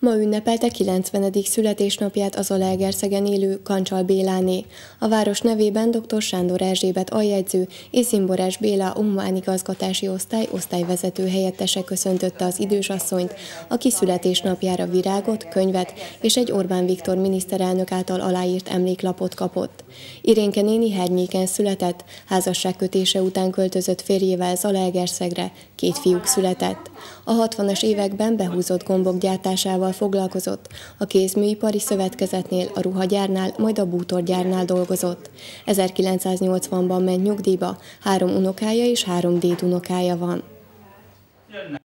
Ma ünnepelte 90. születésnapját az Alegerszegen élő Kancsal Béláné. A város nevében dr. Sándor Erzsébet aljegyző és Zimborás Béla Ummán igazgatási osztály osztályvezető helyettese köszöntötte az idősasszonyt, aki születésnapjára virágot, könyvet és egy Orbán Viktor miniszterelnök által aláírt emléklapot kapott. Irénke néni hernyéken született, házasságkötése után költözött férjével Zalaegerszegre, két fiúk született. A 60-as években behúzott gombok gyártásával ruhával foglalkozott, a kézműipari szövetkezetnél, a ruhagyárnál, majd a bútorgyárnál dolgozott. 1980-ban ment nyugdíjba, három unokája és három dédunokája van.